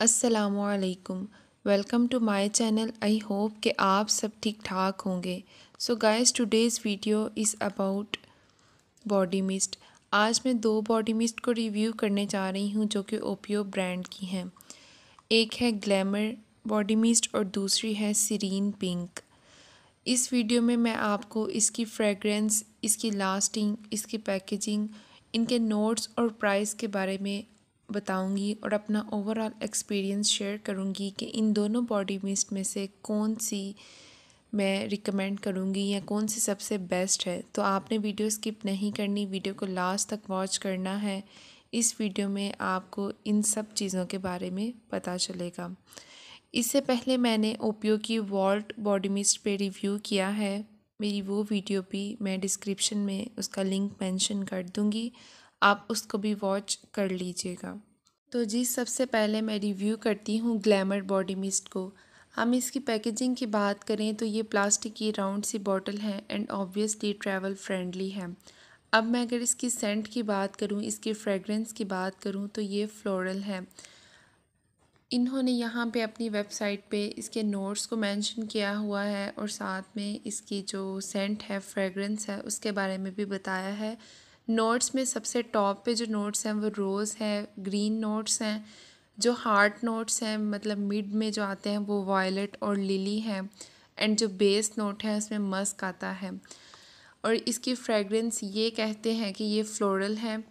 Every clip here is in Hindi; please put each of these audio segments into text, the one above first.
असलकम welcome to my channel I hope कि आप सब ठीक ठाक होंगे so guys today's video is about body mist आज मैं दो बॉडी मिस्ट को रिव्यू करने जा रही हूँ जो कि ओपियो ब्रांड की हैं एक है ग्लैमर बॉडी मिस्ट और दूसरी है सीरीन पिंक इस वीडियो में मैं आपको इसकी फ्रेगरेंस इसकी लास्टिंग इसकी पैकेजिंग इनके नोट्स और प्राइस के बारे में बताऊंगी और अपना ओवरऑल एक्सपीरियंस शेयर करूंगी कि इन दोनों बॉडी मिस्ट में से कौन सी मैं रिकमेंड करूंगी या कौन सी सबसे बेस्ट है तो आपने वीडियो स्किप नहीं करनी वीडियो को लास्ट तक वॉच करना है इस वीडियो में आपको इन सब चीज़ों के बारे में पता चलेगा इससे पहले मैंने ओपियो की वॉल्ट बॉडी मिस्ट पे रिव्यू किया है मेरी वो वीडियो भी मैं डिस्क्रिप्शन में उसका लिंक मेंशन कर दूंगी आप उसको भी वॉच कर लीजिएगा तो जी सबसे पहले मैं रिव्यू करती हूँ ग्लैमर बॉडी मिस्ट को हम इसकी पैकेजिंग की बात करें तो ये प्लास्टिक की राउंड सी बॉटल है एंड ऑब्वियसली ट्रैवल फ्रेंडली है अब मैं अगर इसकी सेंट की बात करूँ इसकी फ्रेगरेंस की बात करूँ तो ये फ्लोरल है इन्होंने यहाँ पे अपनी वेबसाइट पे इसके नोट्स को मेंशन किया हुआ है और साथ में इसकी जो सेंट है फ्रेगरेंस है उसके बारे में भी बताया है नोट्स में सबसे टॉप पे जो नोट्स हैं वो रोज़ है ग्रीन नोट्स हैं जो हार्ट नोट्स हैं मतलब मिड में जो आते हैं वो वायलेट और लिली है एंड जो बेस नोट है उसमें मस्क आता है और इसकी फ्रेगरेंस ये कहते हैं कि ये फ्लोरल है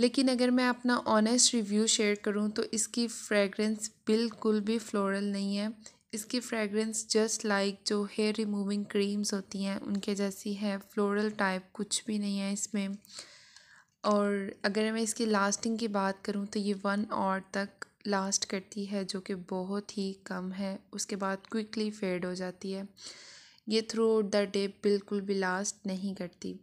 लेकिन अगर मैं अपना ऑनेस्ट रिव्यू शेयर करूं तो इसकी फ्रेगरेंस बिल्कुल भी फ्लोरल नहीं है इसकी फ्रेगरेंस जस्ट लाइक जो हेयर रिमूविंग क्रीम्स होती हैं उनके जैसी है फ्लोरल टाइप कुछ भी नहीं है इसमें और अगर मैं इसकी लास्टिंग की बात करूँ तो ये वन आवर तक लास्ट करती है जो कि बहुत ही कम है उसके बाद क्विकली फेड हो जाती है ये थ्रू आउट द डे बिल्कुल भी लास्ट नहीं करती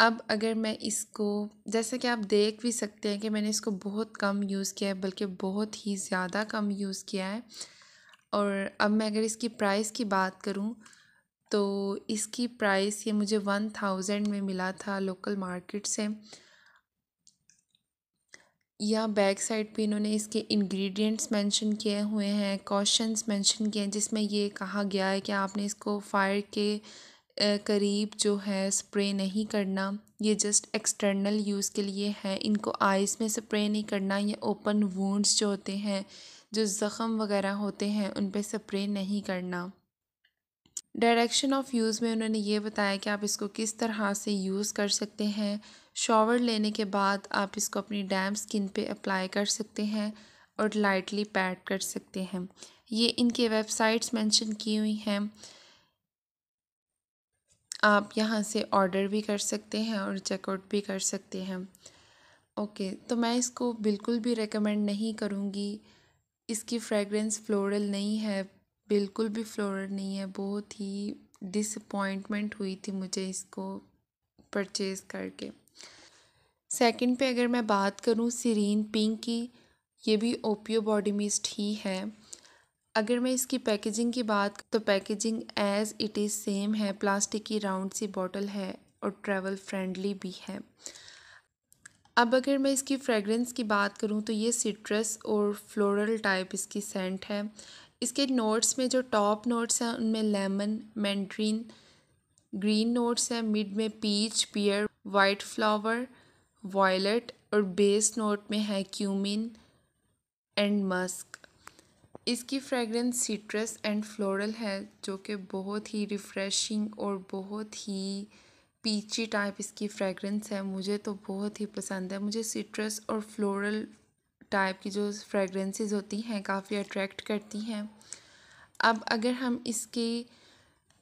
अब अगर मैं इसको जैसे कि आप देख भी सकते हैं कि मैंने इसको बहुत कम यूज़ किया है बल्कि बहुत ही ज़्यादा कम यूज़ किया है और अब मैं अगर इसकी प्राइस की बात करूँ तो इसकी प्राइस ये मुझे वन थाउजेंड में मिला था लोकल मार्केट से या बैक साइड पे इन्होंने इसके इंग्रेडिएंट्स मेंशन किए हुए हैं कॉशंस मेंशन किए हैं जिसमें ये कहा गया है कि आपने इसको फायर के करीब जो है स्प्रे नहीं करना ये जस्ट एक्सटर्नल यूज़ के लिए है इनको आइस में स्प्रे नहीं करना या ओपन वूंड्स जो होते हैं जो ज़ख़म वगैरह होते हैं उन पर स्प्रे नहीं करना डायरेक्शन ऑफ यूज़ में उन्होंने ये बताया कि आप इसको किस तरह से यूज़ कर सकते हैं शॉवर लेने के बाद आप इसको अपनी डैम स्किन पे अप्लाई कर सकते हैं और लाइटली पैड कर सकते हैं ये इनके वेबसाइट्स मेंशन की हुई हैं आप यहाँ से ऑर्डर भी कर सकते हैं और चेकआउट भी कर सकते हैं ओके तो मैं इसको बिल्कुल भी रेकमेंड नहीं करूँगी इसकी फ्रेगरेंस फ्लोरल नहीं है बिल्कुल भी फ्लोरल नहीं है बहुत ही डिसपॉइंटमेंट हुई थी मुझे इसको परचेज़ करके सेकंड पे अगर मैं बात करूँ सीरीन पिंक की ये भी ओपियो बॉडी मिस्ट ही है अगर मैं इसकी पैकेजिंग की बात तो packaging as it is same है प्लास्टिक की राउंड सी बॉटल है और ट्रैवल फ्रेंडली भी है अब अगर मैं इसकी फ्रेगरेंस की बात करूँ तो ये सिट्रस और फ्लोरल टाइप इसकी सेंट है इसके नोट्स में जो टॉप नोट्स हैं उनमें लेमन मैंड्रीन ग्रीन नोट्स हैं मिड में peach pear white flower violet और बेस नोट में है क्यूमिन एंड मस्क इसकी फ्रेगरेंस सिट्रस एंड फ्लोरल है जो कि बहुत ही रिफ़्रेशिंग और बहुत ही पीची टाइप इसकी फ्रेगरेंस है मुझे तो बहुत ही पसंद है मुझे सिट्रस और फ्लोरल टाइप की जो फ्रेगरेंसेस होती हैं काफ़ी अट्रैक्ट करती हैं अब अगर हम इसके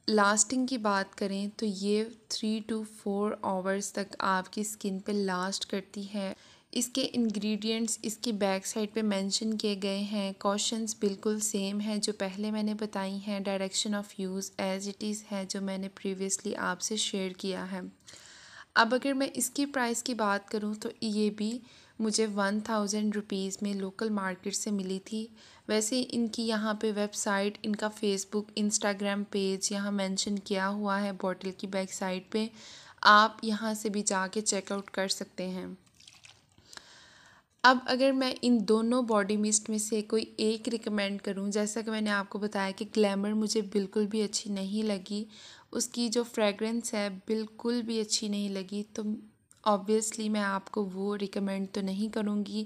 लास्टिंग की बात करें तो ये थ्री टू फोर आवर्स तक आपकी स्किन पे लास्ट करती है इसके इंग्रेडिएंट्स इसकी बैक साइड पे मेंशन किए गए हैं कॉशंस बिल्कुल सेम हैं जो पहले मैंने बताई हैं direction of use as it is है जो मैंने प्रीवियसली आपसे शेयर किया है अब अगर मैं इसकी प्राइस की बात करूँ तो ये भी मुझे वन थाउजेंड रुपीज़ में लोकल मार्केट से मिली थी वैसे इनकी यहाँ पे वेबसाइट इनका फ़ेसबुक इंस्टाग्राम पेज यहाँ मेंशन किया हुआ है बॉटल की बैक साइड पे आप यहाँ से भी जाके चेकआउट कर सकते हैं अब अगर मैं इन दोनों बॉडी मिस्ट में से कोई एक रिकमेंड करूं जैसा कि मैंने आपको बताया कि ग्लैमर मुझे बिल्कुल भी अच्छी नहीं लगी उसकी जो फ्रेगरेंस है बिल्कुल भी अच्छी नहीं लगी तो ऑब्वियसली मैं आपको वो रिकमेंड तो नहीं करूँगी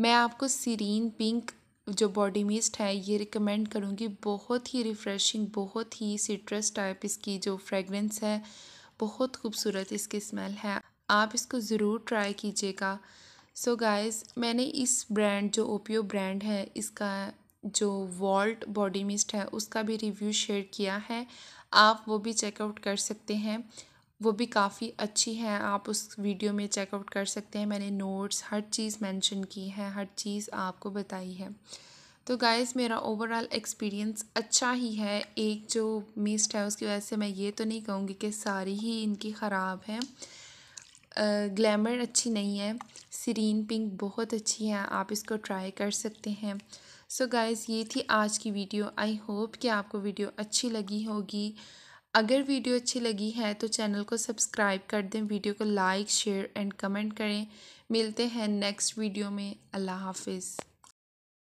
मैं आपको सीरीन पिंक जो बॉडी मिस्ट है ये रिकमेंड करूँगी बहुत ही रिफ़्रेशिंग बहुत ही सिट्रस टाइप इसकी जो फ्रेगरेंस है बहुत खूबसूरत इसकी स्मेल है आप इसको ज़रूर ट्राई कीजिएगा सो so गाइस मैंने इस ब्रांड जो ओपियो ब्रांड है इसका जो वॉल्ट बॉडी मिस्ट है उसका भी रिव्यू शेयर किया है आप वो भी चेकआउट कर सकते हैं वो भी काफ़ी अच्छी हैं आप उस वीडियो में चेकआउट कर सकते हैं मैंने नोट्स हर चीज़ मेंशन की है हर चीज़ आपको बताई है तो गाइस मेरा ओवरऑल एक्सपीरियंस अच्छा ही है एक जो मिस्ट है उसकी वजह से मैं ये तो नहीं कहूँगी कि सारी ही इनकी ख़राब है ग्लैमर अच्छी नहीं है सीरीन पिंक बहुत अच्छी है आप इसको ट्राई कर सकते हैं सो so गाइज़ ये थी आज की वीडियो आई होप कि आपको वीडियो अच्छी लगी होगी अगर वीडियो अच्छी लगी है तो चैनल को सब्सक्राइब कर दें वीडियो को लाइक शेयर एंड कमेंट करें मिलते हैं नेक्स्ट वीडियो में अल्लाह हाफिज़